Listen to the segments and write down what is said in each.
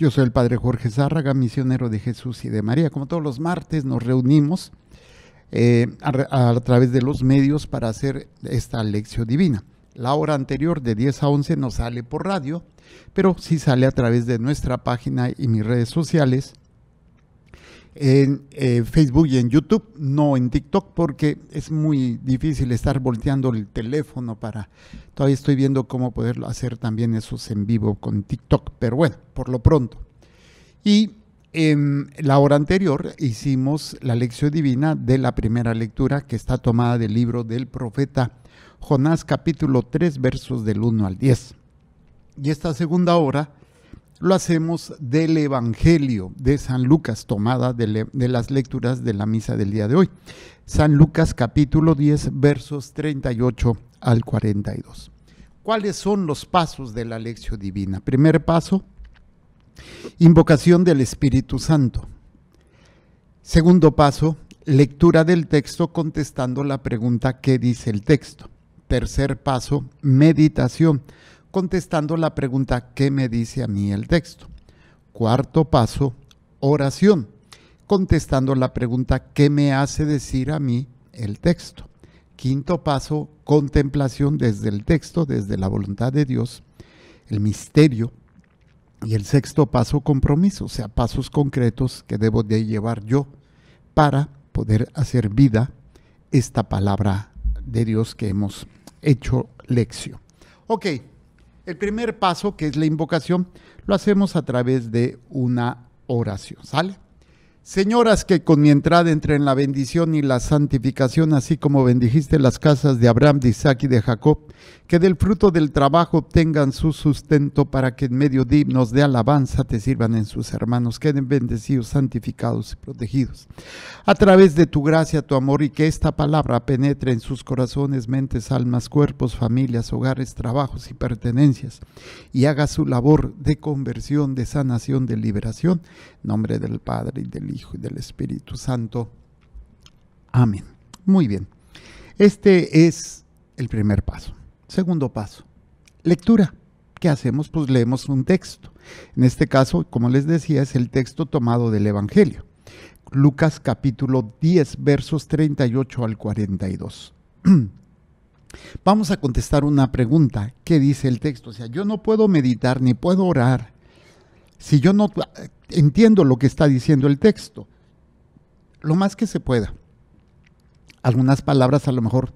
Yo soy el Padre Jorge Zárraga, misionero de Jesús y de María. Como todos los martes nos reunimos eh, a, través de los medios para hacer esta lección divina. La hora anterior de 10 a 11 no sale por radio, pero sí sale a través de nuestra página y mis redes sociales en eh, Facebook y en YouTube, no en TikTok, porque es muy difícil estar volteando el teléfono para... Todavía estoy viendo cómo poder hacer también esos en vivo con TikTok, pero bueno, por lo pronto. Y en la hora anterior hicimos la lección divina de la primera lectura que está tomada del libro del profeta Jonás capítulo 3 versos del 1 al 10. Y esta segunda hora lo hacemos del Evangelio de San Lucas, tomada de, las lecturas de la misa del día de hoy. San Lucas capítulo 10, versos 38 al 42. ¿Cuáles son los pasos de la lección divina? Primer paso, invocación del Espíritu Santo. Segundo paso, lectura del texto contestando la pregunta ¿qué dice el texto? Tercer paso, meditación contestando la pregunta ¿qué me dice a mí el texto? Cuarto paso, oración, contestando la pregunta ¿qué me hace decir a mí el texto? Quinto paso, contemplación desde el texto, desde la voluntad de Dios, el misterio. Y el sexto paso, compromiso, o sea, pasos concretos que debo de llevar yo para poder hacer vida esta palabra de Dios que hemos hecho lección. Ok, el primer paso, que es la invocación, lo hacemos a través de una oración. ¿Sale? Señoras que con mi entrada entre en la bendición y la santificación, así como bendijiste las casas de Abraham, de Isaac y de Jacob, que del fruto del trabajo obtengan su sustento para que en medio de de alabanza te sirvan en sus hermanos, queden bendecidos, santificados y protegidos. A través de tu gracia, tu amor y que esta palabra penetre en sus corazones, mentes, almas, cuerpos, familias, hogares, trabajos y pertenencias, y haga su labor de conversión, de sanación, de liberación, nombre del Padre y del Hijo y del Espíritu Santo. Amén. Muy bien. Este es el primer paso. Segundo paso, lectura. ¿Qué hacemos? Pues leemos un texto. En este caso, como les decía, es el texto tomado del Evangelio. Lucas capítulo 10, versos 38 al 42. Vamos a contestar una pregunta. ¿Qué dice el texto? O sea, yo no puedo meditar ni puedo orar si yo no entiendo lo que está diciendo el texto, lo más que se pueda. Algunas palabras a lo mejor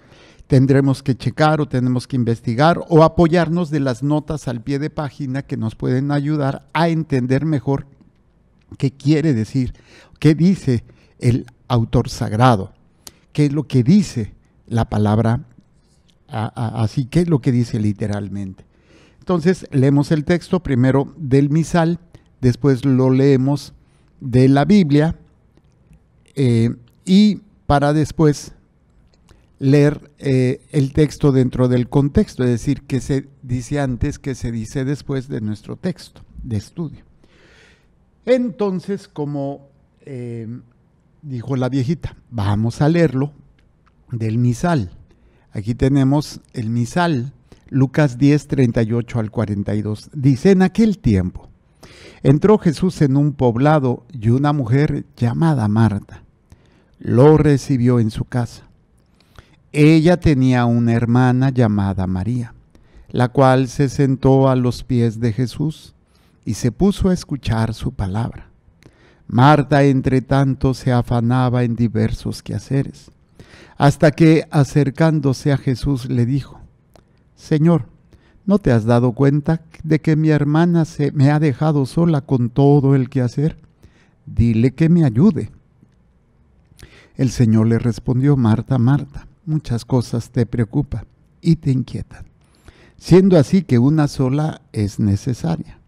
tendremos que checar o tenemos que investigar o apoyarnos de las notas al pie de página que nos pueden ayudar a entender mejor qué quiere decir, qué dice el autor sagrado, qué es lo que dice la palabra, así qué es lo que dice literalmente. Entonces leemos el texto primero del misal después lo leemos de la Biblia eh, y para después leer eh, el texto dentro del contexto, es decir, que se dice antes, que se dice después de nuestro texto de estudio. Entonces, como eh, dijo la viejita, vamos a leerlo del misal. Aquí tenemos el misal, Lucas 10, 38 al 42. Dice, en aquel tiempo, Entró Jesús en un poblado y una mujer llamada Marta lo recibió en su casa. Ella tenía una hermana llamada María, la cual se sentó a los pies de Jesús y se puso a escuchar su palabra. Marta, entre tanto, se afanaba en diversos quehaceres, hasta que, acercándose a Jesús, le dijo, Señor, ¿No te has dado cuenta de que mi hermana se me ha dejado sola con todo el quehacer? Dile que me ayude. El Señor le respondió, Marta, Marta, muchas cosas te preocupan y te inquietan, siendo así que una sola es necesaria.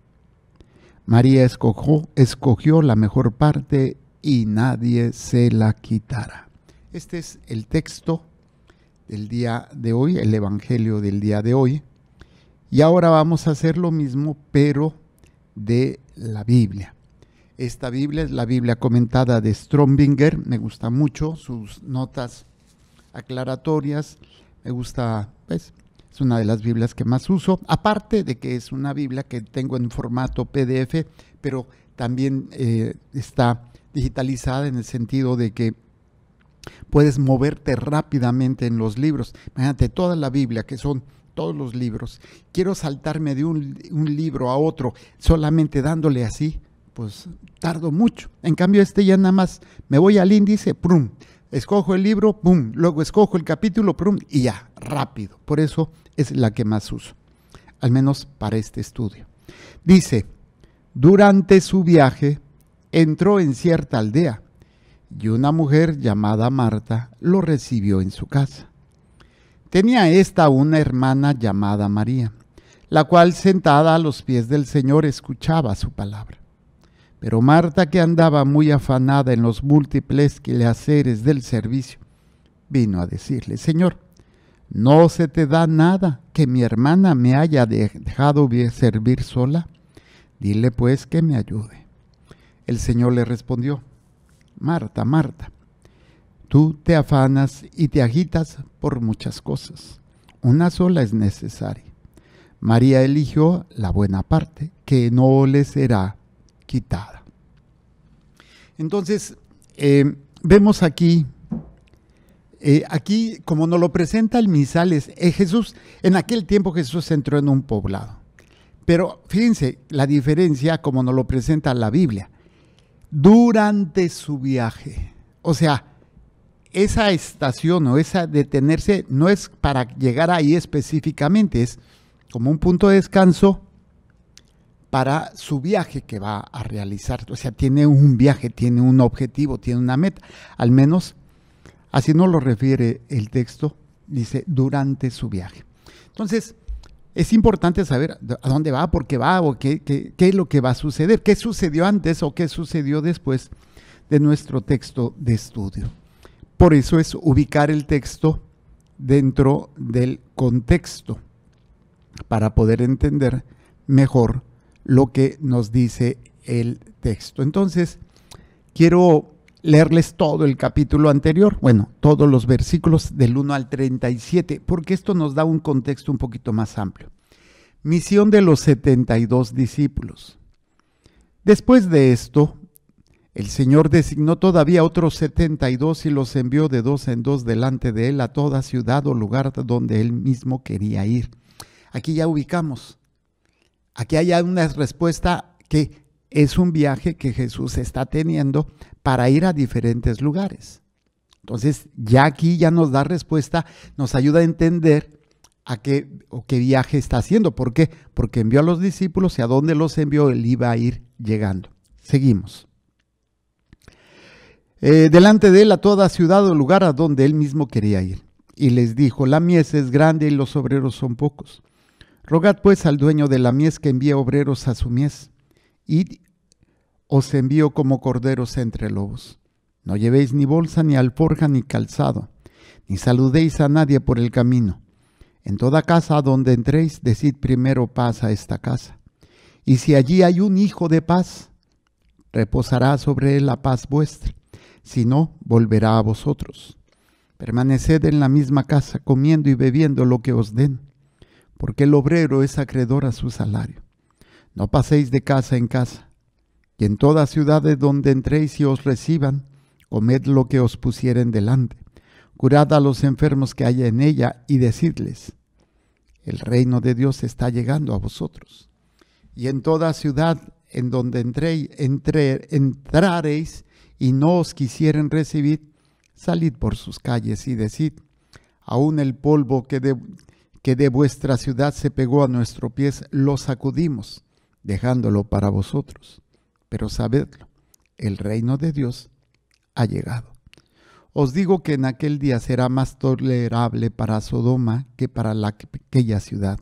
María escogió, escogió la mejor parte y nadie se la quitara. Este es el texto del día de hoy, el Evangelio del día de hoy, y ahora vamos a hacer lo mismo, pero de la Biblia. Esta Biblia es la Biblia comentada de Strombinger, me gusta mucho, sus notas aclaratorias, me gusta, pues, es una de las Biblias que más uso, aparte de que es una Biblia que tengo en formato PDF, pero también eh, está digitalizada en el sentido de que puedes moverte rápidamente en los libros. Imagínate, toda la Biblia, que son todos los libros, quiero saltarme de un, libro a otro solamente dándole así, pues tardo mucho. En cambio, este ya nada más me voy al índice, prum, escojo el libro, pum, luego escojo el capítulo, prum, y ya, rápido. Por eso es la que más uso, al menos para este estudio. Dice, durante su viaje entró en cierta aldea y una mujer llamada Marta lo recibió en su casa. Tenía ésta una hermana llamada María, la cual sentada a los pies del Señor escuchaba su palabra. Pero Marta, que andaba muy afanada en los múltiples quehaceres del servicio, vino a decirle, Señor, ¿no se te da nada que mi hermana me haya dejado servir sola? Dile pues que me ayude. El Señor le respondió, Marta, Marta, Tú te afanas y te agitas por muchas cosas. Una sola es necesaria. María eligió la buena parte, que no le será quitada. Entonces, eh, vemos aquí, eh, aquí como nos lo presenta el Misales, es eh, Jesús, en aquel tiempo Jesús entró en un poblado. Pero fíjense la diferencia como nos lo presenta la Biblia. Durante su viaje, o sea, esa estación o esa detenerse no es para llegar ahí específicamente, es como un punto de descanso para su viaje que va a realizar. O sea, tiene un viaje, tiene un objetivo, tiene una meta. Al menos así nos lo refiere el texto, dice, durante su viaje. Entonces, es importante saber a dónde va, por qué va o qué, qué, qué es lo que va a suceder, qué sucedió antes o qué sucedió después de nuestro texto de estudio. Por eso es ubicar el texto dentro del contexto para poder entender mejor lo que nos dice el texto. Entonces, quiero leerles todo el capítulo anterior, bueno, todos los versículos del 1 al 37, porque esto nos da un contexto un poquito más amplio. Misión de los 72 discípulos. Después de esto, el Señor designó todavía otros setenta y dos y los envió de dos en dos delante de él a toda ciudad o lugar donde él mismo quería ir. Aquí ya ubicamos. Aquí hay una respuesta que es un viaje que Jesús está teniendo para ir a diferentes lugares. Entonces, ya aquí ya nos da respuesta, nos ayuda a entender a qué o qué viaje está haciendo. ¿Por qué? Porque envió a los discípulos y a dónde los envió él iba a ir llegando. Seguimos. Eh, delante de él a toda ciudad o lugar a donde él mismo quería ir. Y les dijo, la mies es grande y los obreros son pocos. Rogad pues al dueño de la mies que envíe obreros a su mies. Y os envío como corderos entre lobos. No llevéis ni bolsa, ni alforja, ni calzado, ni saludéis a nadie por el camino. En toda casa donde entréis, decid primero paz a esta casa. Y si allí hay un hijo de paz, reposará sobre él la paz vuestra si no, volverá a vosotros. Permaneced en la misma casa comiendo y bebiendo lo que os den, porque el obrero es acreedor a su salario. No paséis de casa en casa, y en ciudad de donde entréis y os reciban, comed lo que os pusieren delante, curad a los enfermos que haya en ella y decidles, el reino de Dios está llegando a vosotros. Y en toda ciudad en donde entréis, entraréis y no os quisieren recibir, salid por sus calles y decid, aún el polvo que de, que de vuestra ciudad se pegó a nuestro pies lo sacudimos, dejándolo para vosotros. Pero sabedlo, el reino de Dios ha llegado. Os digo que en aquel día será más tolerable para Sodoma que para la, aquella ciudad.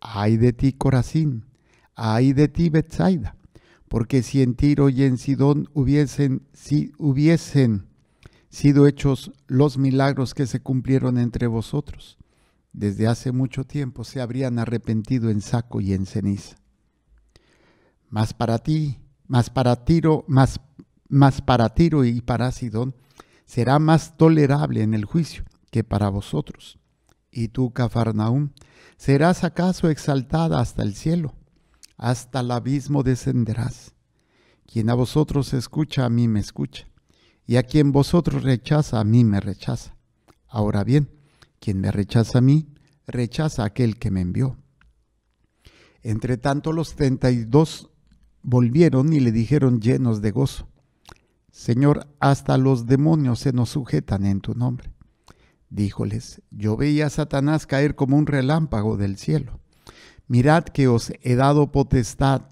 Ay de ti, Corazín, ay de ti, Bethsaida porque si en Tiro y en Sidón hubiesen, si hubiesen sido hechos los milagros que se cumplieron entre vosotros, desde hace mucho tiempo se habrían arrepentido en saco y en ceniza. Mas para ti, más para Tiro, más para Tiro y para Sidón, será más tolerable en el juicio que para vosotros. Y tú, Cafarnaúm, ¿serás acaso exaltada hasta el cielo? hasta el abismo descenderás. Quien a vosotros escucha, a mí me escucha, y a quien vosotros rechaza, a mí me rechaza. Ahora bien, quien me rechaza a mí, rechaza a aquel que me envió. Entre tanto los treinta y dos volvieron y le dijeron llenos de gozo, Señor, hasta los demonios se nos sujetan en tu nombre. Díjoles, yo veía a Satanás caer como un relámpago del cielo. Mirad que os he dado potestad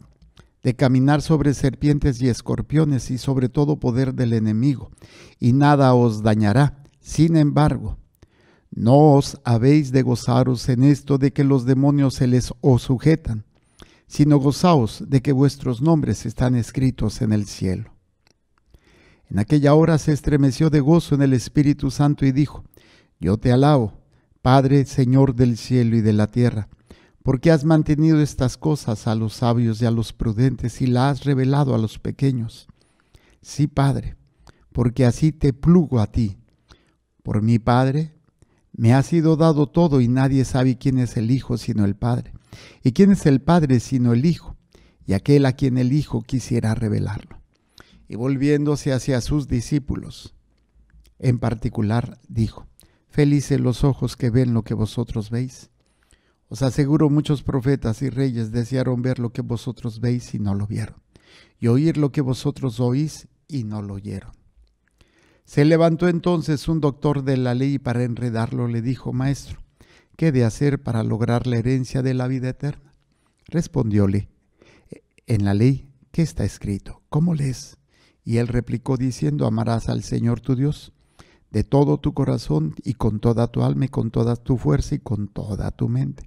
de caminar sobre serpientes y escorpiones y sobre todo poder del enemigo, y nada os dañará. Sin embargo, no os habéis de gozaros en esto de que los demonios se les os sujetan, sino gozaos de que vuestros nombres están escritos en el cielo. En aquella hora se estremeció de gozo en el Espíritu Santo y dijo, Yo te alabo, Padre, Señor del cielo y de la tierra porque has mantenido estas cosas a los sabios y a los prudentes y las has revelado a los pequeños. Sí, Padre, porque así te plugo a ti. Por mi Padre, me ha sido dado todo y nadie sabe quién es el Hijo sino el Padre, y quién es el Padre sino el Hijo, y aquel a quien el Hijo quisiera revelarlo. Y volviéndose hacia sus discípulos, en particular dijo, Felices los ojos que ven lo que vosotros veis os aseguro muchos profetas y reyes desearon ver lo que vosotros veis y no lo vieron, y oír lo que vosotros oís y no lo oyeron. Se levantó entonces un doctor de la ley y para enredarlo le dijo, Maestro, ¿qué de hacer para lograr la herencia de la vida eterna? Respondióle, e-, en la ley, ¿qué está escrito? ¿Cómo lees? Y él replicó diciendo, amarás al Señor tu Dios de todo tu corazón y con toda tu alma y con toda tu fuerza y con toda tu mente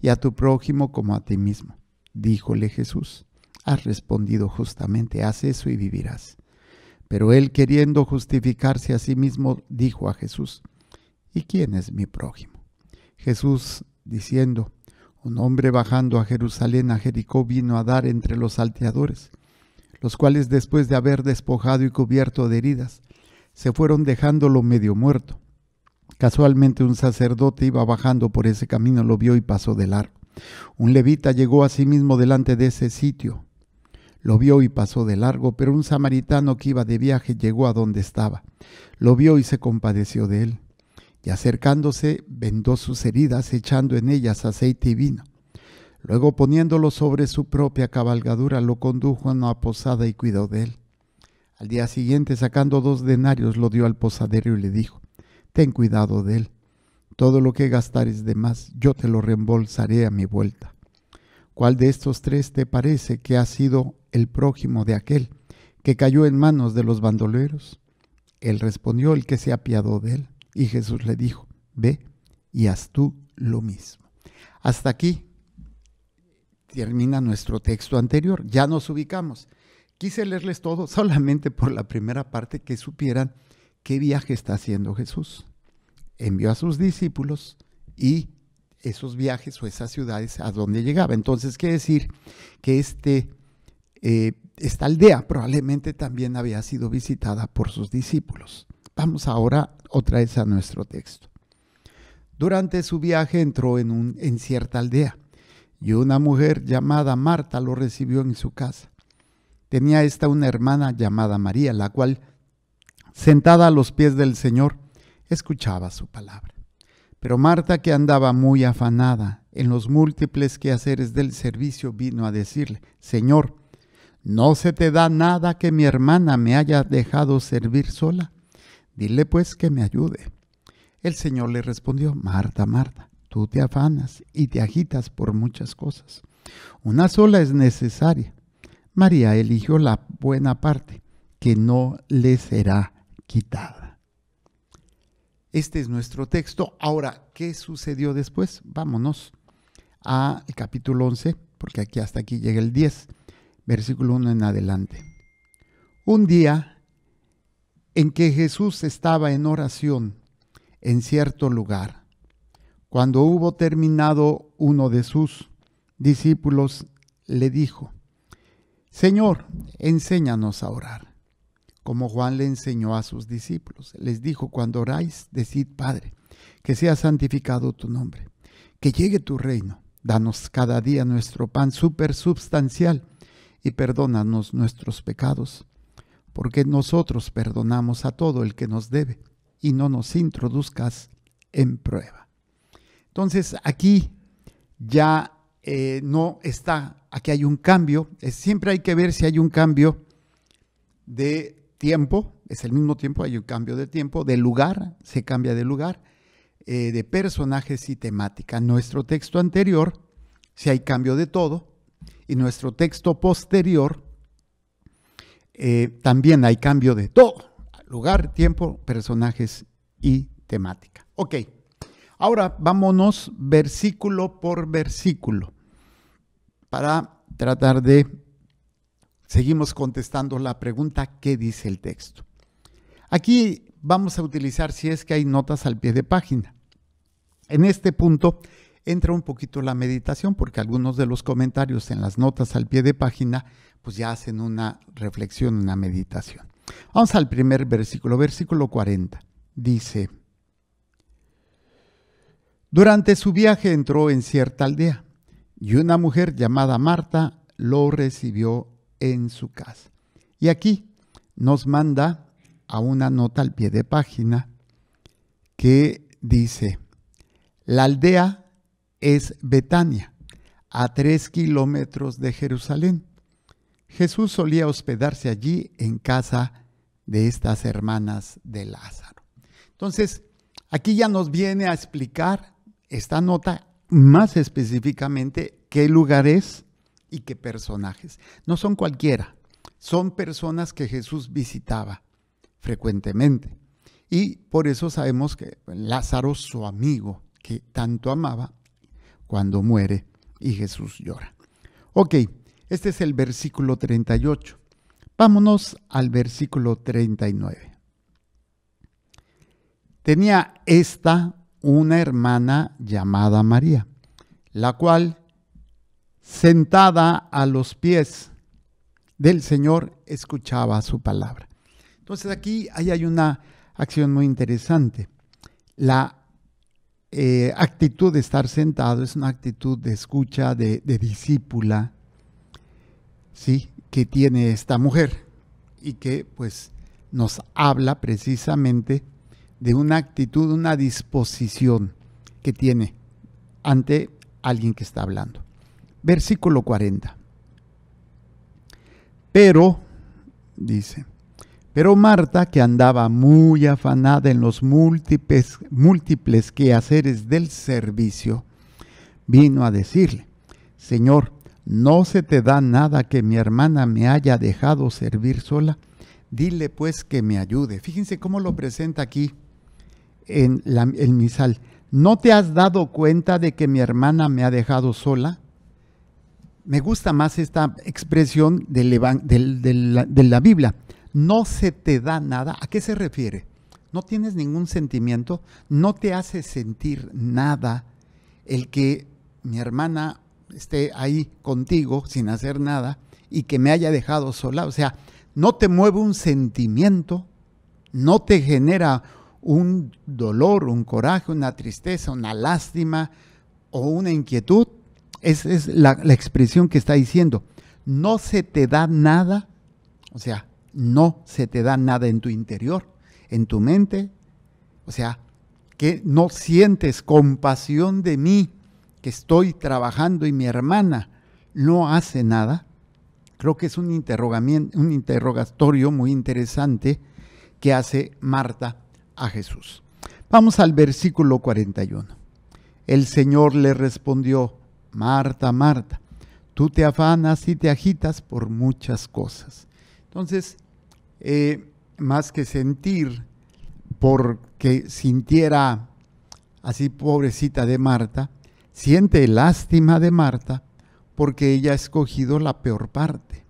y a tu prójimo como a ti mismo. Díjole Jesús, has respondido justamente, haz eso y vivirás. Pero él queriendo justificarse a sí mismo, dijo a Jesús, ¿y quién es mi prójimo? Jesús diciendo, un hombre bajando a Jerusalén a Jericó vino a dar entre los salteadores, los cuales después de haber despojado y cubierto de heridas, se fueron dejándolo medio muerto Casualmente un sacerdote iba bajando por ese camino, lo vio y pasó de largo. Un levita llegó a sí mismo delante de ese sitio, lo vio y pasó de largo, pero un samaritano que iba de viaje llegó a donde estaba, lo vio y se compadeció de él, y acercándose vendó sus heridas echando en ellas aceite y vino. Luego poniéndolo sobre su propia cabalgadura, lo condujo a una posada y cuidó de él. Al día siguiente, sacando dos denarios, lo dio al posadero y le dijo, ten cuidado de él. Todo lo que gastares de más, yo te lo reembolsaré a mi vuelta. ¿Cuál de estos tres te parece que ha sido el prójimo de aquel que cayó en manos de los bandoleros? Él respondió, el que se apiadó de él. Y Jesús le dijo, ve y haz tú lo mismo. Hasta aquí termina nuestro texto anterior. Ya nos ubicamos. Quise leerles todo solamente por la primera parte que supieran ¿Qué viaje está haciendo Jesús? Envió a sus discípulos y esos viajes o esas ciudades a donde llegaba. Entonces, ¿qué decir que este, eh, esta aldea probablemente también había sido visitada por sus discípulos. Vamos ahora otra vez a nuestro texto. Durante su viaje entró en, un, en cierta aldea y una mujer llamada Marta lo recibió en su casa. Tenía esta una hermana llamada María, la cual sentada a los pies del Señor, escuchaba su palabra. Pero Marta, que andaba muy afanada en los múltiples quehaceres del servicio, vino a decirle, Señor, ¿no se te da nada que mi hermana me haya dejado servir sola? Dile pues que me ayude. El Señor le respondió, Marta, Marta, tú te afanas y te agitas por muchas cosas. Una sola es necesaria. María eligió la buena parte, que no le será quitada. Este es nuestro texto. Ahora, ¿qué sucedió después? Vámonos al capítulo 11, porque aquí hasta aquí llega el 10, versículo 1 en adelante. Un día en que Jesús estaba en oración en cierto lugar, cuando hubo terminado uno de sus discípulos, le dijo, Señor, enséñanos a orar como Juan le enseñó a sus discípulos. Les dijo, cuando oráis, decid, Padre, que sea santificado tu nombre, que llegue tu reino, danos cada día nuestro pan supersubstancial y perdónanos nuestros pecados, porque nosotros perdonamos a todo el que nos debe, y no nos introduzcas en prueba. Entonces aquí ya eh, no está, aquí hay un cambio, siempre hay que ver si hay un cambio de tiempo, es el mismo tiempo, hay un cambio de tiempo, de lugar, se cambia de lugar, eh, de personajes y temática. Nuestro texto anterior, si hay cambio de todo, y nuestro texto posterior, eh, también hay cambio de todo, lugar, tiempo, personajes y temática. Ok, ahora vámonos versículo por versículo para tratar de Seguimos contestando la pregunta, ¿qué dice el texto? Aquí vamos a utilizar si es que hay notas al pie de página. En este punto entra un poquito la meditación porque algunos de los comentarios en las notas al pie de página pues ya hacen una reflexión, una meditación. Vamos al primer versículo, versículo 40. Dice, durante su viaje entró en cierta aldea y una mujer llamada Marta lo recibió en su casa. Y aquí nos manda a una nota al pie de página que dice, la aldea es Betania, a tres kilómetros de Jerusalén. Jesús solía hospedarse allí en casa de estas hermanas de Lázaro. Entonces, aquí ya nos viene a explicar esta nota más específicamente qué lugar es, y qué personajes. No son cualquiera, son personas que Jesús visitaba frecuentemente. Y por eso sabemos que Lázaro, su amigo, que tanto amaba, cuando muere y Jesús llora. Ok, este es el versículo 38. Vámonos al versículo 39. Tenía esta una hermana llamada María, la cual sentada a los pies del Señor, escuchaba su palabra. Entonces aquí hay una acción muy interesante. La eh, actitud de estar sentado es una actitud de escucha, de, de discípula, ¿sí? que tiene esta mujer y que pues nos habla precisamente de una actitud, una disposición que tiene ante alguien que está hablando versículo 40. Pero, dice, pero Marta, que andaba muy afanada en los múltiples, múltiples quehaceres del servicio, vino a decirle, Señor, ¿no se te da nada que mi hermana me haya dejado servir sola? Dile pues que me ayude. Fíjense cómo lo presenta aquí en el misal. ¿No te has dado cuenta de que mi hermana me ha dejado sola? me gusta más esta expresión del, de la Biblia. No se te da nada. ¿A qué se refiere? No tienes ningún sentimiento, no te hace sentir nada el que mi hermana esté ahí contigo sin hacer nada y que me haya dejado sola. O sea, no te mueve un sentimiento, no te genera un dolor, un coraje, una tristeza, una lástima o una inquietud esa es la, la expresión que está diciendo. No se te da nada, o sea, no se te da nada en tu interior, en tu mente, o sea, que no sientes compasión de mí, que estoy trabajando y mi hermana no hace nada, creo que es un, un interrogatorio muy interesante que hace Marta a Jesús. Vamos al versículo 41. El Señor le respondió, Marta, Marta, tú te afanas y te agitas por muchas cosas. Entonces, eh, más que sentir porque sintiera así pobrecita de Marta, siente lástima de Marta porque ella ha escogido la peor parte,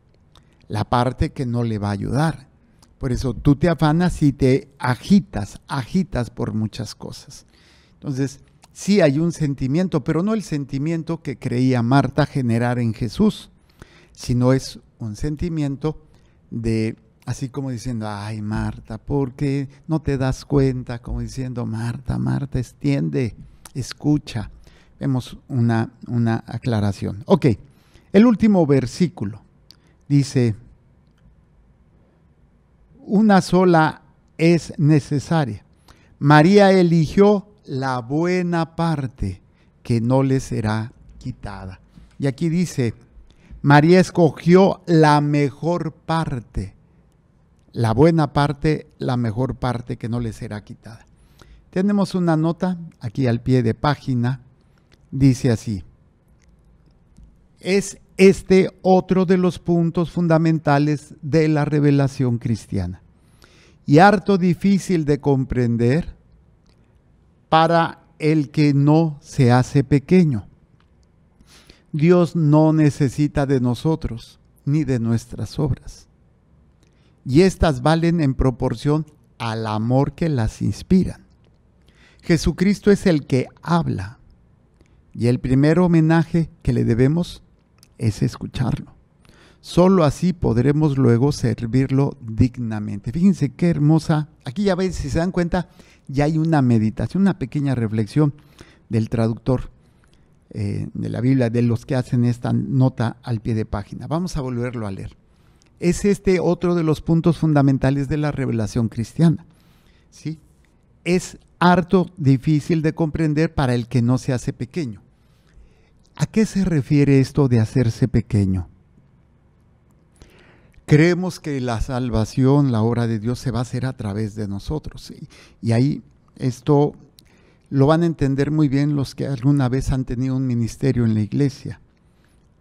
la parte que no le va a ayudar. Por eso tú te afanas y te agitas, agitas por muchas cosas. Entonces, sí hay un sentimiento, pero no el sentimiento que creía Marta generar en Jesús, sino es un sentimiento de, así como diciendo, ay Marta, ¿por qué no te das cuenta? Como diciendo, Marta, Marta, extiende, escucha. Vemos una, una aclaración. Ok, el último versículo dice, una sola es necesaria. María eligió la buena parte que no le será quitada. Y aquí dice, María escogió la mejor parte, la buena parte, la mejor parte que no le será quitada. Tenemos una nota aquí al pie de página, dice así, es este otro de los puntos fundamentales de la revelación cristiana. Y harto difícil de comprender, para el que no se hace pequeño. Dios no necesita de nosotros ni de nuestras obras. Y éstas valen en proporción al amor que las inspiran. Jesucristo es el que habla. Y el primer homenaje que le debemos es escucharlo. Solo así podremos luego servirlo dignamente. Fíjense qué hermosa. Aquí ya ven, si se dan cuenta, y hay una meditación, una pequeña reflexión del traductor eh, de la Biblia, de los que hacen esta nota al pie de página. Vamos a volverlo a leer. Es este otro de los puntos fundamentales de la revelación cristiana. ¿sí? Es harto difícil de comprender para el que no se hace pequeño. ¿A qué se refiere esto de hacerse pequeño? Creemos que la salvación, la obra de Dios se va a hacer a través de nosotros. Y ahí esto lo van a entender muy bien los que alguna vez han tenido un ministerio en la iglesia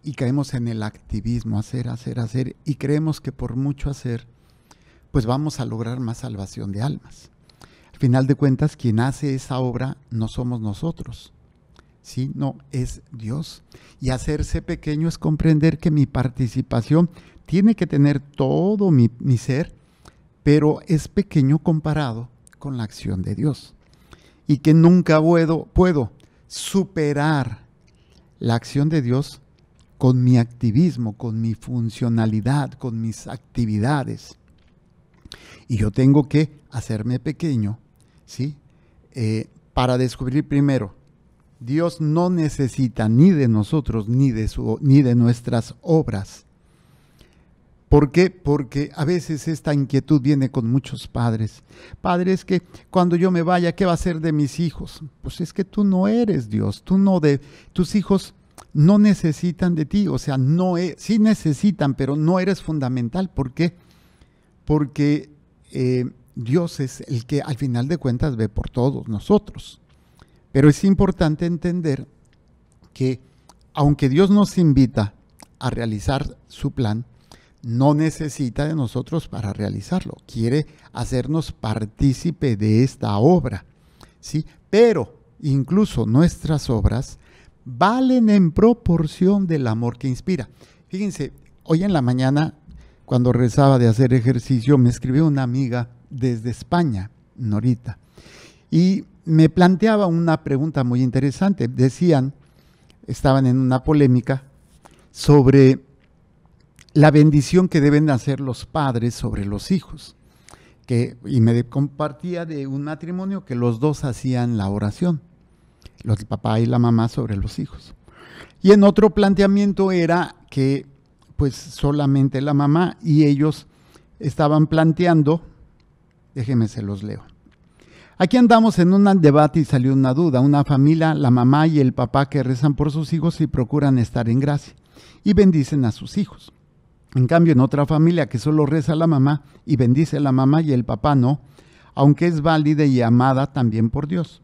y caemos en el activismo, hacer, hacer, hacer, y creemos que por mucho hacer, pues vamos a lograr más salvación de almas. Al final de cuentas, quien hace esa obra no somos nosotros, no es Dios. Y hacerse pequeño es comprender que mi participación tiene que tener todo mi, ser, pero es pequeño comparado con la acción de Dios. Y que nunca puedo, puedo superar la acción de Dios con mi activismo, con mi funcionalidad, con mis actividades. Y yo tengo que hacerme pequeño, ¿sí? Eh, para descubrir primero Dios no necesita ni de nosotros ni de, ni de nuestras obras. ¿Por qué? Porque a veces esta inquietud viene con muchos padres. Padres que cuando yo me vaya, ¿qué va a ser de mis hijos? Pues es que tú no eres Dios, tú no de tus hijos no necesitan de ti, o sea, no es, sí necesitan, pero no eres fundamental. ¿Por qué? Porque eh, Dios es el que al final de cuentas ve por todos nosotros. Pero es importante entender que aunque Dios nos invita a realizar su plan, no necesita de nosotros para realizarlo. Quiere hacernos partícipe de esta obra. ¿sí? Pero incluso nuestras obras valen en proporción del amor que inspira. Fíjense, hoy en la mañana, cuando rezaba de hacer ejercicio, me escribió una amiga desde España, Norita, y me planteaba una pregunta muy interesante. Decían, estaban en una polémica sobre la bendición que deben hacer los padres sobre los hijos. Que, y me compartía de un matrimonio que los dos hacían la oración, los, papá y la mamá sobre los hijos. Y en otro planteamiento era que pues solamente la mamá y ellos estaban planteando, déjenme se los leo. Aquí andamos en un debate y salió una duda. Una familia, la mamá y el papá que rezan por sus hijos y procuran estar en gracia y bendicen a sus hijos. En cambio, en otra familia que solo reza la mamá y bendice a la mamá y el papá no, aunque es válida y amada también por Dios.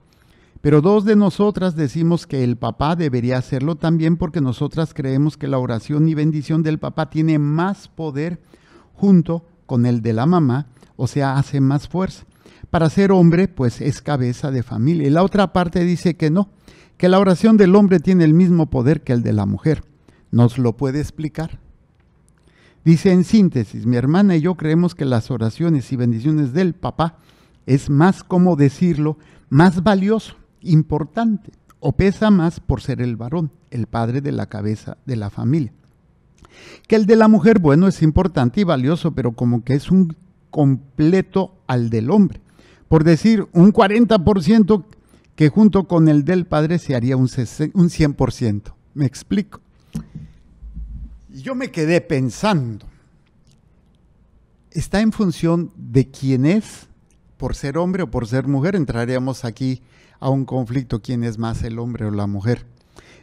Pero dos de nosotras decimos que el papá debería hacerlo también porque nosotras creemos que la oración y bendición del papá tiene más poder junto con el de la mamá, o sea, hace más fuerza para ser hombre, pues es cabeza de familia. Y la otra parte dice que no, que la oración del hombre tiene el mismo poder que el de la mujer. ¿Nos lo puede explicar? Dice en síntesis, mi hermana y yo creemos que las oraciones y bendiciones del papá es más, como decirlo, más valioso, importante, o pesa más por ser el varón, el padre de la cabeza de la familia. Que el de la mujer, bueno, es importante y valioso, pero como que es un completo al del hombre por decir un 40% que junto con el del padre se haría un, 100%. ¿Me explico? Yo me quedé pensando, está en función de quién es, por ser hombre o por ser mujer, entraríamos aquí a un conflicto, quién es más el hombre o la mujer.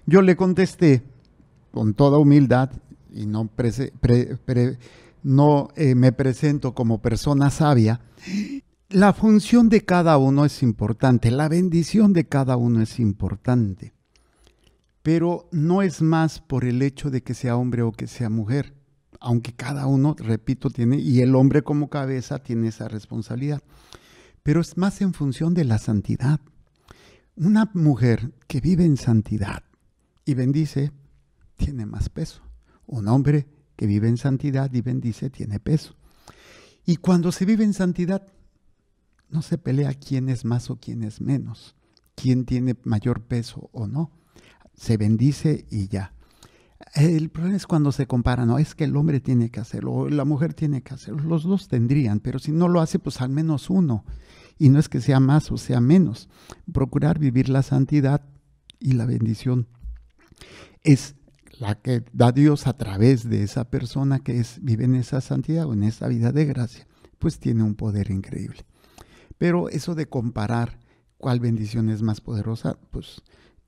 Yo le contesté con toda humildad y no, eh, me presento como persona sabia, la función de cada uno es importante, la bendición de cada uno es importante, pero no es más por el hecho de que sea hombre o que sea mujer, aunque cada uno, repito, tiene, y el hombre como cabeza tiene esa responsabilidad, pero es más en función de la santidad. Una mujer que vive en santidad y bendice, tiene más peso. Un hombre que vive en santidad y bendice, tiene peso. Y cuando se vive en santidad, no se pelea quién es más o quién es menos, quién tiene mayor peso o no. Se bendice y ya. El problema es cuando se compara, no, es que el hombre tiene que hacerlo o la mujer tiene que hacerlo. Los dos tendrían, pero si no lo hace, pues al menos uno. Y no es que sea más o sea menos. Procurar vivir la santidad y la bendición es la que da Dios a través de esa persona que es, vive en esa santidad o en esa vida de gracia, pues tiene un poder increíble. Pero eso de comparar cuál bendición es más poderosa, pues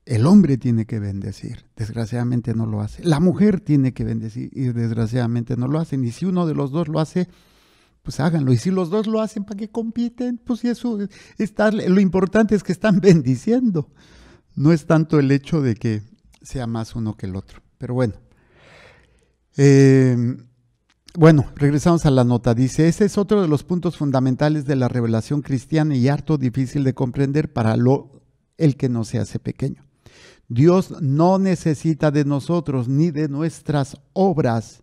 el hombre tiene que bendecir, desgraciadamente no lo hace. La mujer tiene que bendecir y desgraciadamente no lo hacen. Y si uno de los dos lo hace, pues háganlo. Y si los dos lo hacen, ¿para qué compiten? Pues eso, está, lo importante es que están bendiciendo. No es tanto el hecho de que sea más uno que el otro. Pero bueno. Eh, bueno, regresamos a la nota. Dice, ese es otro de los puntos fundamentales de la revelación cristiana y harto difícil de comprender para lo, el que no se hace pequeño. Dios no necesita de nosotros ni de nuestras obras.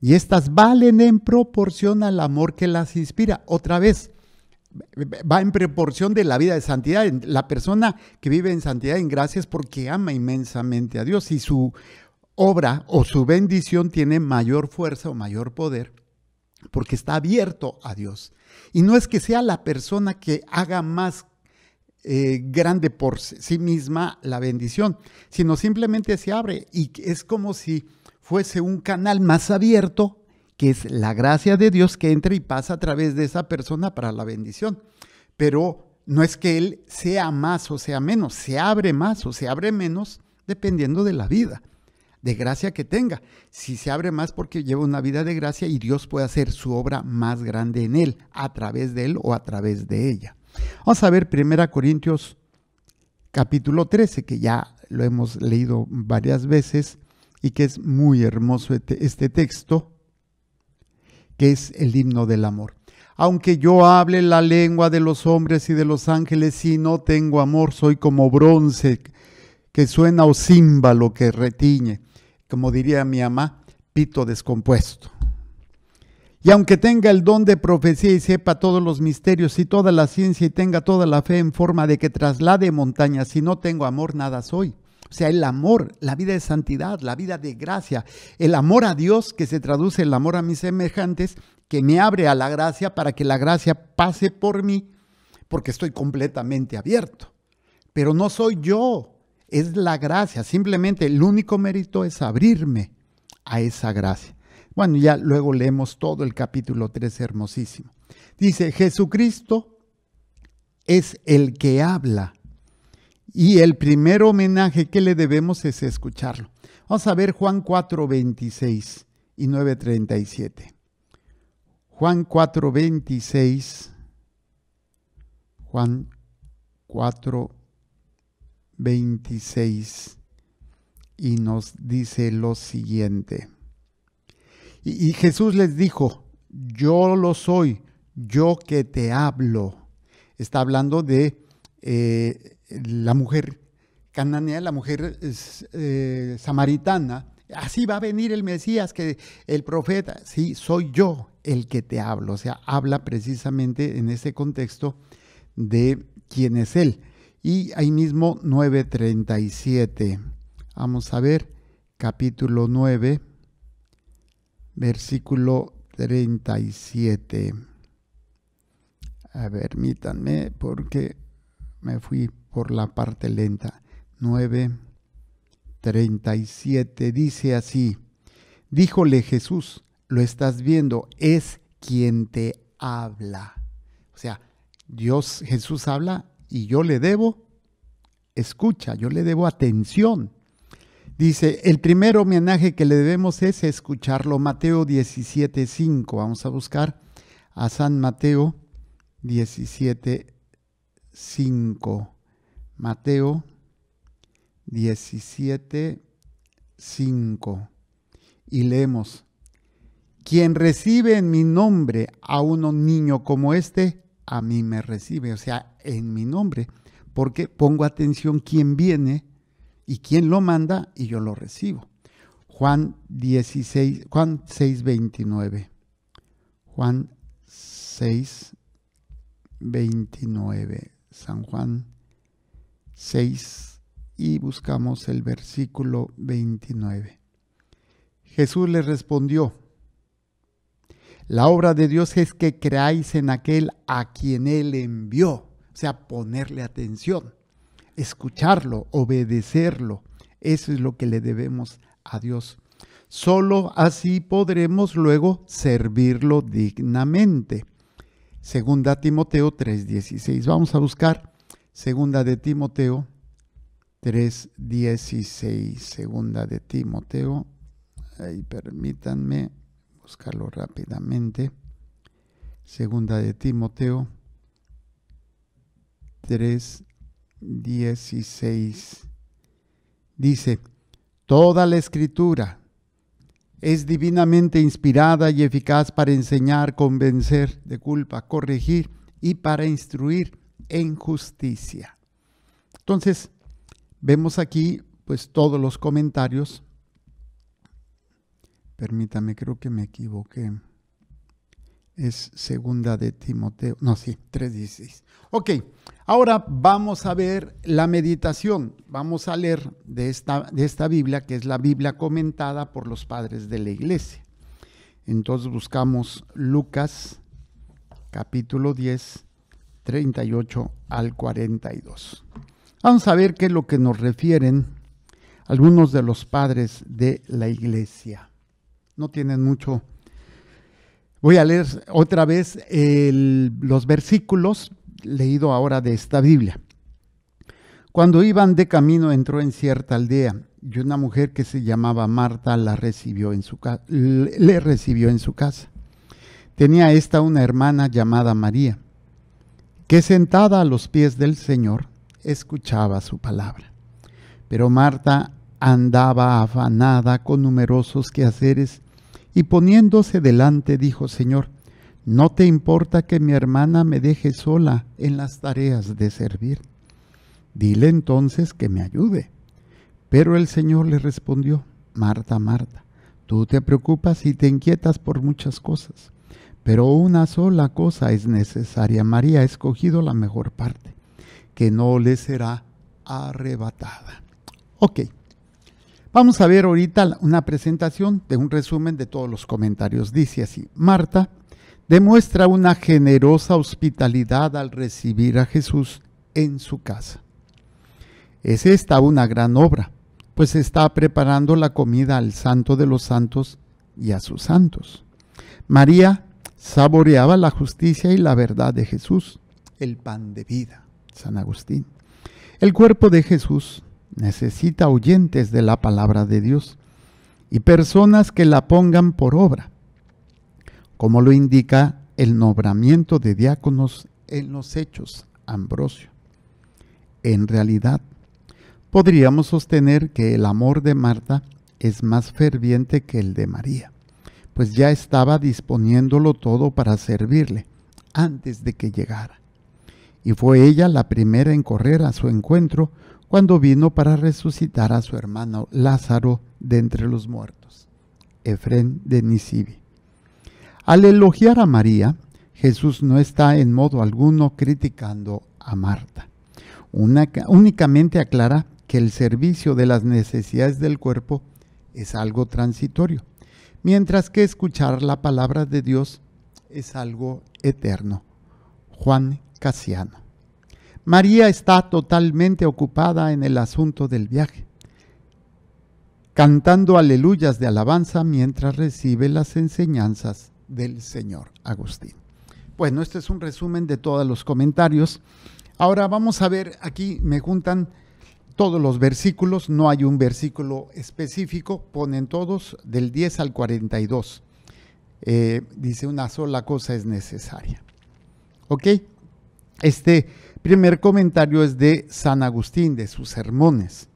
Y estas valen en proporción al amor que las inspira. Otra vez, va en proporción de la vida de santidad. La persona que vive en santidad, en gracias, porque ama inmensamente a Dios y su obra o su bendición tiene mayor fuerza o mayor poder porque está abierto a Dios. Y no es que sea la persona que haga más eh, grande por sí misma la bendición, sino simplemente se abre y es como si fuese un canal más abierto que es la gracia de Dios que entra y pasa a través de esa persona para la bendición. Pero no es que Él sea más o sea menos, se abre más o se abre menos dependiendo de la vida de gracia que tenga. Si se abre más porque lleva una vida de gracia y Dios puede hacer su obra más grande en él, a través de él o a través de ella. Vamos a ver 1 Corintios capítulo 13, que ya lo hemos leído varias veces y que es muy hermoso este, este texto, que es el himno del amor. Aunque yo hable la lengua de los hombres y de los ángeles, si no tengo amor, soy como bronce que suena o címbalo que retiñe como diría mi mamá, pito descompuesto. Y aunque tenga el don de profecía y sepa todos los misterios y toda la ciencia y tenga toda la fe en forma de que traslade montañas, si no tengo amor, nada soy. O sea, el amor, la vida de santidad, la vida de gracia, el amor a Dios que se traduce en el amor a mis semejantes, que me abre a la gracia para que la gracia pase por mí, porque estoy completamente abierto. Pero no soy yo, es la gracia, simplemente el único mérito es abrirme a esa gracia. Bueno, ya luego leemos todo el capítulo 3, hermosísimo. Dice, Jesucristo es el que habla y el primer homenaje que le debemos es escucharlo. Vamos a ver Juan 4, 26 y 9, 37. Juan 4, 26. Juan 4, 26 y nos dice lo siguiente. Y, Jesús les dijo, yo lo soy, yo que te hablo. Está hablando de eh, la mujer cananea, la mujer eh, samaritana. Así va a venir el Mesías, que el profeta, sí, soy yo el que te hablo. O sea, habla precisamente en ese contexto de quién es Él y ahí mismo 9.37. Vamos a ver, capítulo 9, versículo 37. A ver, permítanme porque me fui por la parte lenta. 9.37 dice así, díjole Jesús, lo estás viendo, es quien te habla. O sea, Dios, Jesús habla y yo le debo, escucha, yo le debo atención. Dice, el primer homenaje que le debemos es escucharlo, Mateo 17.5. Vamos a buscar a San Mateo 17.5. Mateo 17.5. Y leemos, quien recibe en mi nombre a uno niño como este, a mí me recibe, o sea, en mi nombre, porque pongo atención quién viene y quién lo manda y yo lo recibo. Juan 16, Juan 6, 29. Juan 6, 29. San Juan 6 y buscamos el versículo 29. Jesús le respondió, la obra de Dios es que creáis en aquel a quien Él envió, o sea, ponerle atención, escucharlo, obedecerlo. Eso es lo que le debemos a Dios. Solo así podremos luego servirlo dignamente. Segunda Timoteo 3:16. Vamos a buscar Segunda de Timoteo 3:16. Segunda de Timoteo. Ay, permítanme buscarlo rápidamente. Segunda de Timoteo 3, 16. Dice, toda la escritura es divinamente inspirada y eficaz para enseñar, convencer de culpa, corregir y para instruir en justicia. Entonces, vemos aquí pues todos los comentarios permítame, creo que me equivoqué. Es segunda de Timoteo, no, sí, 3.16. Ok, ahora vamos a ver la meditación. Vamos a leer de esta, de esta Biblia, que es la Biblia comentada por los padres de la iglesia. Entonces buscamos Lucas capítulo 10, 38 al 42. Vamos a ver qué es lo que nos refieren algunos de los padres de la iglesia no tienen mucho. Voy a leer otra vez los versículos leído ahora de esta Biblia. Cuando iban de camino entró en cierta aldea y una mujer que se llamaba Marta la recibió en su le recibió en su casa. Tenía esta una hermana llamada María, que sentada a los pies del Señor escuchaba su palabra. Pero Marta andaba afanada con numerosos quehaceres y poniéndose delante dijo, Señor, ¿no te importa que mi hermana me deje sola en las tareas de servir? Dile entonces que me ayude. Pero el Señor le respondió, Marta, Marta, tú te preocupas y te inquietas por muchas cosas, pero una sola cosa es necesaria. María ha escogido la mejor parte, que no le será arrebatada. Ok. Vamos a ver ahorita una presentación de un resumen de todos los comentarios. Dice así, Marta demuestra una generosa hospitalidad al recibir a Jesús en su casa. Es esta una gran obra, pues está preparando la comida al santo de los santos y a sus santos. María saboreaba la justicia y la verdad de Jesús, el pan de vida, San Agustín. El cuerpo de Jesús necesita oyentes de la palabra de Dios y personas que la pongan por obra, como lo indica el nombramiento de diáconos en los hechos, Ambrosio. En realidad, podríamos sostener que el amor de Marta es más ferviente que el de María, pues ya estaba disponiéndolo todo para servirle antes de que llegara. Y fue ella la primera en correr a su encuentro cuando vino para resucitar a su hermano Lázaro de entre los muertos, Efrén de Nisibi. Al elogiar a María, Jesús no está en modo alguno criticando a Marta. únicamente aclara que el servicio de las necesidades del cuerpo es algo transitorio, mientras que escuchar la palabra de Dios es algo eterno. Juan Casiano. María está totalmente ocupada en el asunto del viaje, cantando aleluyas de alabanza mientras recibe las enseñanzas del Señor Agustín. Bueno, este es un resumen de todos los comentarios. Ahora vamos a ver, aquí me juntan todos los versículos, no hay un versículo específico, ponen todos del 10 al 42. Eh, dice una sola cosa es necesaria. ¿Ok? Este Primer comentario es de San Agustín, de sus sermones.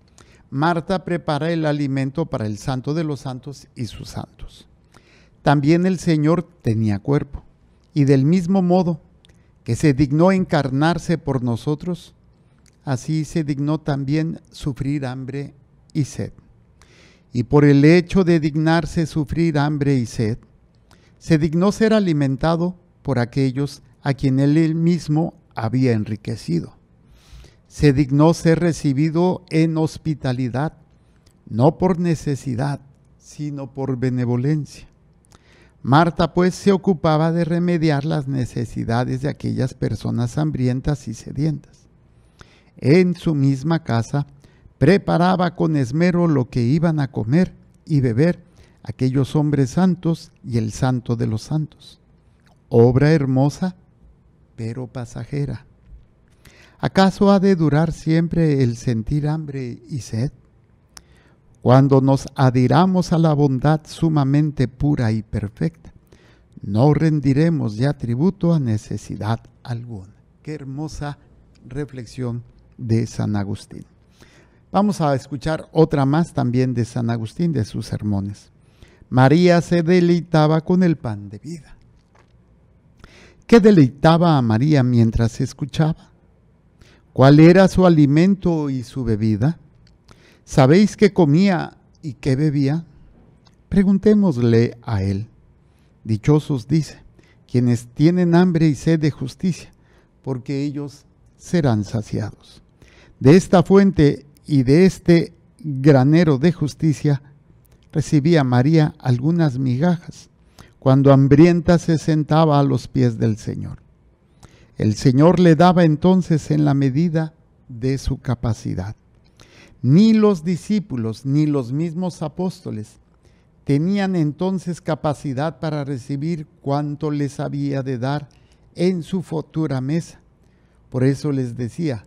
Marta prepara el alimento para el santo de los santos y sus santos. También el Señor tenía cuerpo, y del mismo modo que se dignó encarnarse por nosotros, así se dignó también sufrir hambre y sed. Y por el hecho de dignarse sufrir hambre y sed, se dignó ser alimentado por aquellos a quien él mismo había enriquecido. Se dignó ser recibido en hospitalidad, no por necesidad, sino por benevolencia. Marta pues se ocupaba de remediar las necesidades de aquellas personas hambrientas y sedientas. En su misma casa preparaba con esmero lo que iban a comer y beber aquellos hombres santos y el santo de los santos. Obra hermosa pero pasajera. ¿Acaso ha de durar siempre el sentir hambre y sed? Cuando nos adhiramos a la bondad sumamente pura y perfecta, no rendiremos ya tributo a necesidad alguna. Qué hermosa reflexión de San Agustín. Vamos a escuchar otra más también de San Agustín, de sus sermones. María se deleitaba con el pan de vida. ¿Qué deleitaba a María mientras escuchaba? ¿Cuál era su alimento y su bebida? ¿Sabéis qué comía y qué bebía? Preguntémosle a él. Dichosos, dice, quienes tienen hambre y sed de justicia, porque ellos serán saciados. De esta fuente y de este granero de justicia recibía María algunas migajas cuando hambrienta se sentaba a los pies del Señor. El Señor le daba entonces en la medida de su capacidad. Ni los discípulos ni los mismos apóstoles tenían entonces capacidad para recibir cuanto les había de dar en su futura mesa. Por eso les decía,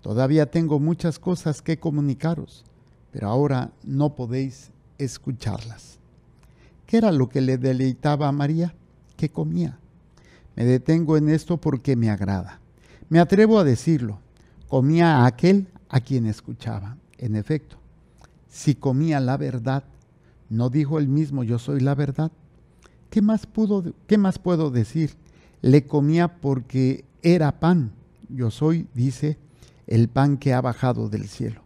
todavía tengo muchas cosas que comunicaros, pero ahora no podéis escucharlas. ¿Qué era lo que le deleitaba a María? ¿Qué comía? Me detengo en esto porque me agrada. Me atrevo a decirlo. Comía a aquel a quien escuchaba. En efecto, si comía la verdad, no dijo él mismo yo soy la verdad. ¿Qué más, pudo, ¿Qué más puedo decir? Le comía porque era pan. Yo soy, dice, el pan que ha bajado del cielo.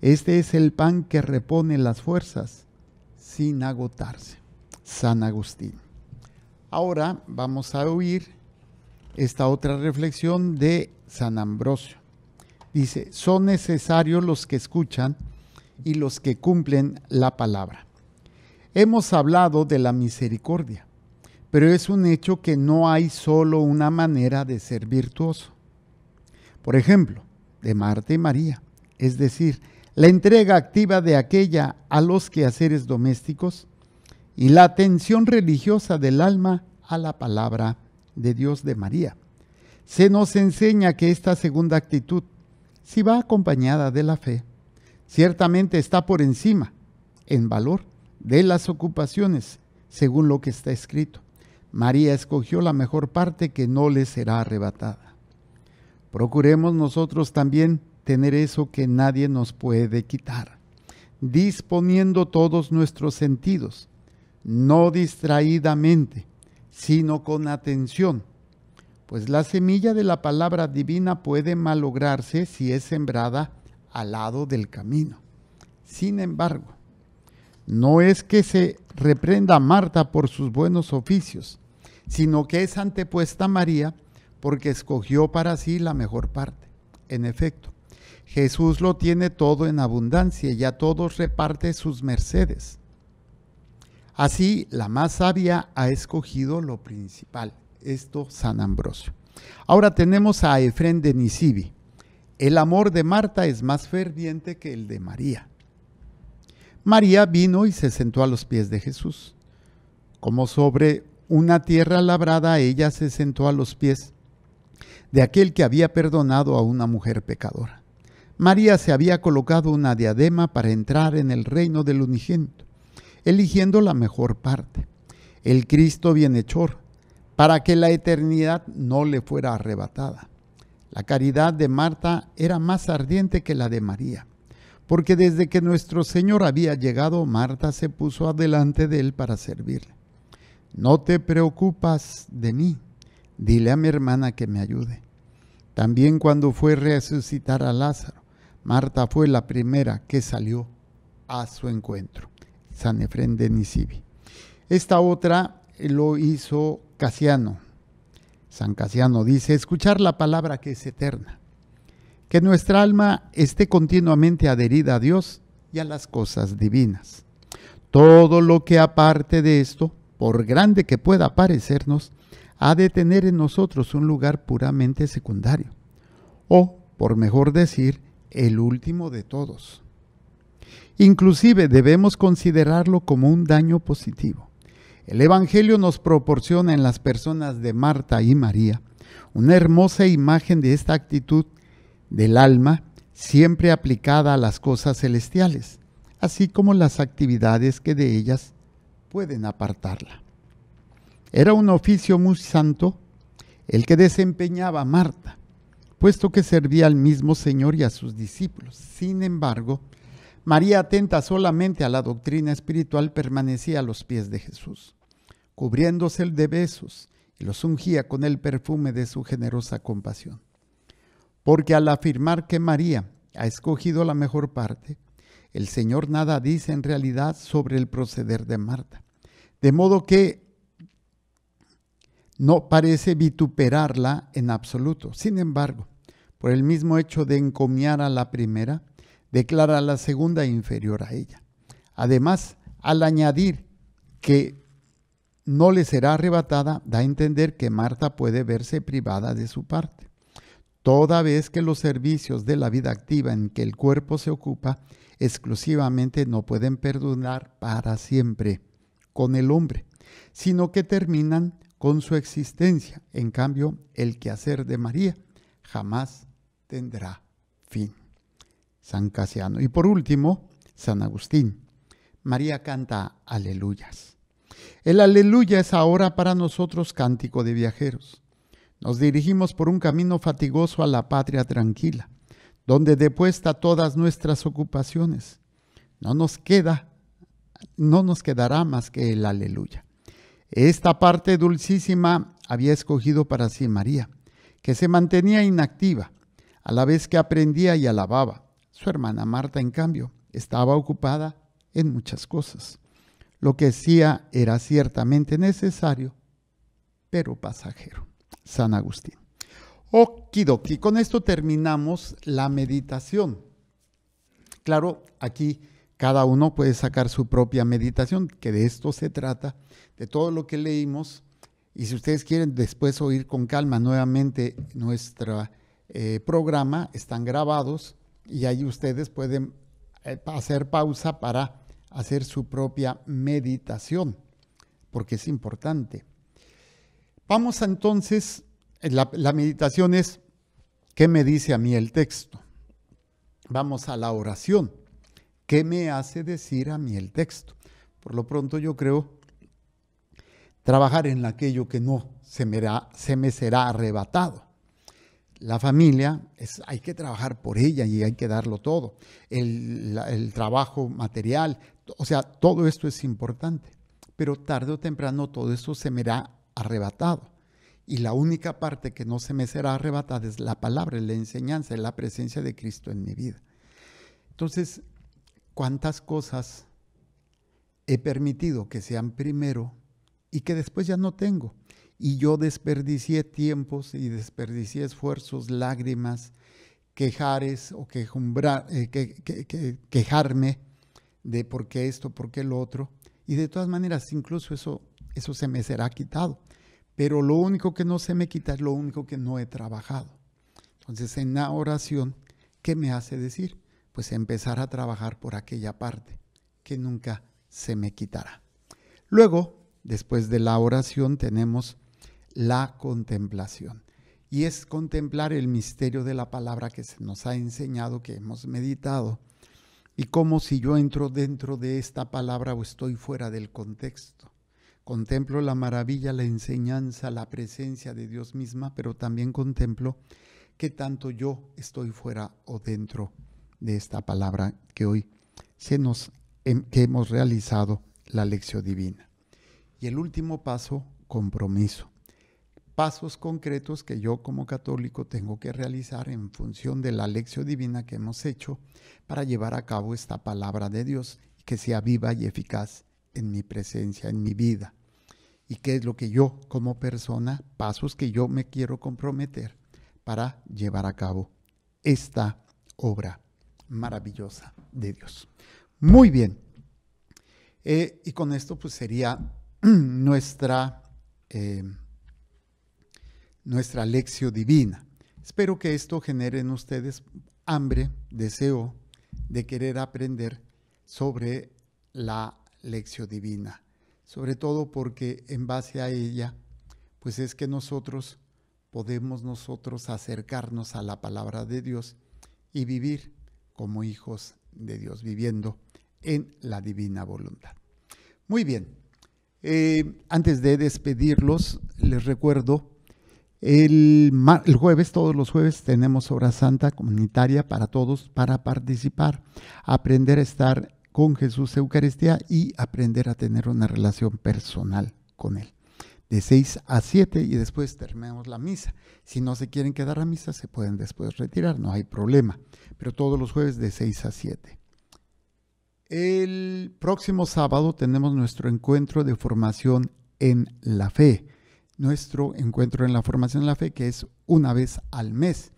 Este es el pan que repone las fuerzas sin agotarse. San Agustín. Ahora vamos a oír esta otra reflexión de San Ambrosio. Dice, son necesarios los que escuchan y los que cumplen la palabra. Hemos hablado de la misericordia, pero es un hecho que no hay solo una manera de ser virtuoso. Por ejemplo, de Marte y María, es decir, la entrega activa de aquella a los quehaceres domésticos, y la atención religiosa del alma a la palabra de Dios de María. Se nos enseña que esta segunda actitud, si va acompañada de la fe, ciertamente está por encima, en valor, de las ocupaciones, según lo que está escrito. María escogió la mejor parte que no le será arrebatada. Procuremos nosotros también tener eso que nadie nos puede quitar, disponiendo todos nuestros sentidos no distraídamente, sino con atención, pues la semilla de la palabra divina puede malograrse si es sembrada al lado del camino. Sin embargo, no es que se reprenda a Marta por sus buenos oficios, sino que es antepuesta a María porque escogió para sí la mejor parte. En efecto, Jesús lo tiene todo en abundancia y a todos reparte sus mercedes. Así, la más sabia ha escogido lo principal, esto San Ambrosio. Ahora tenemos a Efrén de Nisibi. El amor de Marta es más ferviente que el de María. María vino y se sentó a los pies de Jesús. Como sobre una tierra labrada, ella se sentó a los pies de aquel que había perdonado a una mujer pecadora. María se había colocado una diadema para entrar en el reino del unigento eligiendo la mejor parte, el Cristo bienhechor, para que la eternidad no le fuera arrebatada. La caridad de Marta era más ardiente que la de María, porque desde que nuestro Señor había llegado, Marta se puso adelante de él para servirle. No te preocupas de mí, dile a mi hermana que me ayude. También cuando fue resucitar a Lázaro, Marta fue la primera que salió a su encuentro. San Efrén de Nisibi. Esta otra lo hizo Casiano. San Casiano dice, escuchar la palabra que es eterna. Que nuestra alma esté continuamente adherida a Dios y a las cosas divinas. Todo lo que aparte de esto, por grande que pueda parecernos, ha de tener en nosotros un lugar puramente secundario, o, por mejor decir, el último de todos. Inclusive debemos considerarlo como un daño positivo. El Evangelio nos proporciona en las personas de Marta y María una hermosa imagen de esta actitud del alma siempre aplicada a las cosas celestiales, así como las actividades que de ellas pueden apartarla. Era un oficio muy santo el que desempeñaba Marta, puesto que servía al mismo Señor y a sus discípulos. Sin embargo, María, atenta solamente a la doctrina espiritual, permanecía a los pies de Jesús, cubriéndose de besos y los ungía con el perfume de su generosa compasión. Porque al afirmar que María ha escogido la mejor parte, el Señor nada dice en realidad sobre el proceder de Marta. De modo que no parece vituperarla en absoluto. Sin embargo, por el mismo hecho de encomiar a la primera, declara la segunda inferior a ella. Además, al añadir que no le será arrebatada, da a entender que Marta puede verse privada de su parte. Toda vez que los servicios de la vida activa en que el cuerpo se ocupa exclusivamente no pueden perdonar para siempre con el hombre, sino que terminan con su existencia. En cambio, el quehacer de María jamás tendrá fin. San Casiano. Y por último, San Agustín. María canta aleluyas. El aleluya es ahora para nosotros cántico de viajeros. Nos dirigimos por un camino fatigoso a la patria tranquila, donde depuesta todas nuestras ocupaciones. No nos queda, no nos quedará más que el aleluya. Esta parte dulcísima había escogido para sí María, que se mantenía inactiva, a la vez que aprendía y alababa su hermana Marta, en cambio, estaba ocupada en muchas cosas. Lo que hacía era ciertamente necesario, pero pasajero. San Agustín. Okidoki, con esto terminamos la meditación. Claro, aquí cada uno puede sacar su propia meditación, que de esto se trata, de todo lo que leímos. Y si ustedes quieren después oír con calma nuevamente nuestro eh, programa, están grabados y ahí ustedes pueden eh, hacer pausa para hacer su propia meditación, porque es importante. Vamos entonces, eh, la, meditación es, ¿qué me dice a mí el texto? Vamos a la oración. ¿Qué me hace decir a mí el texto? Por lo pronto yo creo trabajar en aquello que no se me será arrebatado. La familia, es, hay que trabajar por ella y hay que darlo todo. El, trabajo material, o sea, todo esto es importante. Pero tarde o temprano todo esto se me hará arrebatado. Y la única parte que no se me será arrebatada es la palabra, la enseñanza, la presencia de Cristo en mi vida. Entonces, ¿cuántas cosas he permitido que sean primero y que después ya no tengo? y yo desperdicié tiempos y desperdicié esfuerzos, lágrimas, quejares o quejumbrar, eh, que, quejarme de por qué esto, por qué lo otro. Y de todas maneras, incluso eso, eso se me será quitado. Pero lo único que no se me quita es lo único que no he trabajado. Entonces, en la oración, ¿qué me hace decir? Pues empezar a trabajar por aquella parte que nunca se me quitará. Luego, después de la oración, tenemos la contemplación. Y es contemplar el misterio de la palabra que se nos ha enseñado, que hemos meditado, y como si yo entro dentro de esta palabra o estoy fuera del contexto. Contemplo la maravilla, la enseñanza, la presencia de Dios misma, pero también contemplo que tanto yo estoy fuera o dentro de esta palabra que hoy se nos em, que hemos realizado la lección divina. Y el último paso, compromiso pasos concretos que yo como católico tengo que realizar en función de la lección divina que hemos hecho para llevar a cabo esta palabra de Dios que sea viva y eficaz en mi presencia, en mi vida. Y qué es lo que yo como persona, pasos que yo me quiero comprometer para llevar a cabo esta obra maravillosa de Dios. Muy bien. Eh, y con esto pues sería nuestra... Eh, nuestra lección divina. Espero que esto genere en ustedes hambre, deseo de querer aprender sobre la lección divina, sobre todo porque en base a ella, pues es que nosotros podemos nosotros acercarnos a la palabra de Dios y vivir como hijos de Dios, viviendo en la divina voluntad. Muy bien, eh, antes de despedirlos, les recuerdo el, jueves, todos los jueves, tenemos obra santa comunitaria para todos, para participar, aprender a estar con Jesús Eucaristía y aprender a tener una relación personal con Él. De 6 a 7 y después terminamos la misa. Si no se quieren quedar a misa, se pueden después retirar, no hay problema. Pero todos los jueves de 6 a 7. El próximo sábado tenemos nuestro encuentro de formación en la fe nuestro encuentro en la formación de la fe, que es una vez al mes.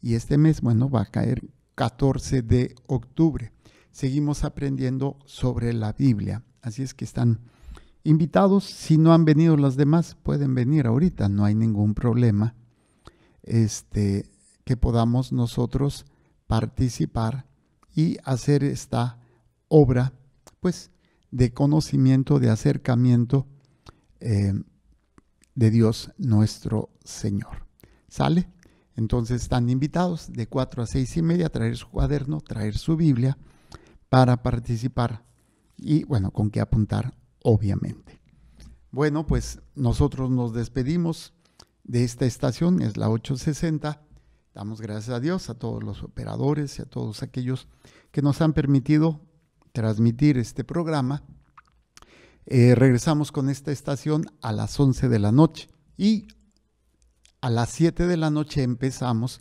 Y este mes, bueno, va a caer 14 de octubre. Seguimos aprendiendo sobre la Biblia. Así es que están invitados. Si no han venido las demás, pueden venir ahorita. No hay ningún problema este, que podamos nosotros participar y hacer esta obra, pues, de conocimiento, de acercamiento eh, de Dios nuestro Señor. ¿Sale? Entonces están invitados de 4 a 6 y media a traer su cuaderno, traer su Biblia para participar y bueno, con qué apuntar, obviamente. Bueno, pues nosotros nos despedimos de esta estación, es la 860. Damos gracias a Dios, a todos los operadores y a todos aquellos que nos han permitido transmitir este programa eh, regresamos con esta estación a las 11 de la noche y a las 7 de la noche empezamos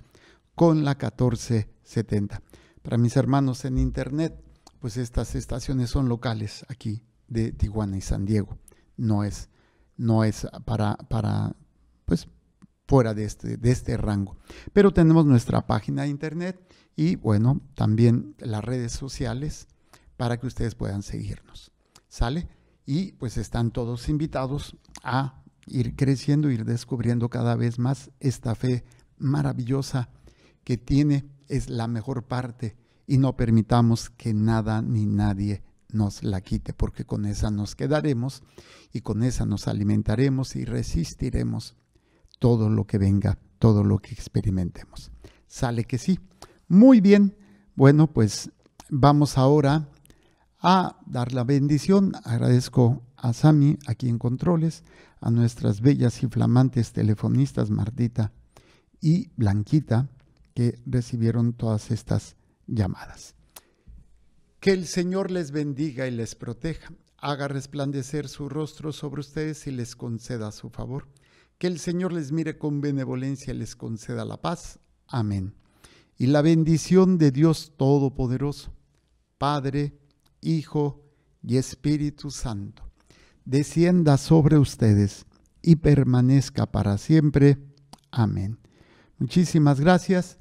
con la 1470. Para mis hermanos en internet, pues estas estaciones son locales aquí de Tijuana y San Diego. No es, no es para, para pues, fuera de este, de este rango. Pero tenemos nuestra página de internet y, bueno, también las redes sociales para que ustedes puedan seguirnos. ¿Sale? y pues están todos invitados a ir creciendo, ir descubriendo cada vez más esta fe maravillosa que tiene, es la mejor parte y no permitamos que nada ni nadie nos la quite, porque con esa nos quedaremos y con esa nos alimentaremos y resistiremos todo lo que venga, todo lo que experimentemos. Sale que sí. Muy bien. Bueno, pues vamos ahora a dar la bendición. Agradezco a Sami, aquí en Controles, a nuestras bellas y flamantes telefonistas Mardita y Blanquita, que recibieron todas estas llamadas. Que el Señor les bendiga y les proteja, haga resplandecer su rostro sobre ustedes y les conceda su favor. Que el Señor les mire con benevolencia y les conceda la paz. Amén. Y la bendición de Dios Todopoderoso, Padre, Hijo y Espíritu Santo, descienda sobre ustedes y permanezca para siempre. Amén. Muchísimas gracias.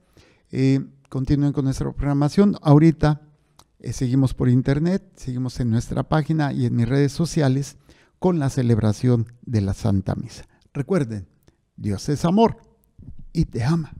Eh, continúen con nuestra programación. Ahorita eh, seguimos por internet, seguimos en nuestra página y en mis redes sociales con la celebración de la Santa Misa. Recuerden, Dios es amor y te ama.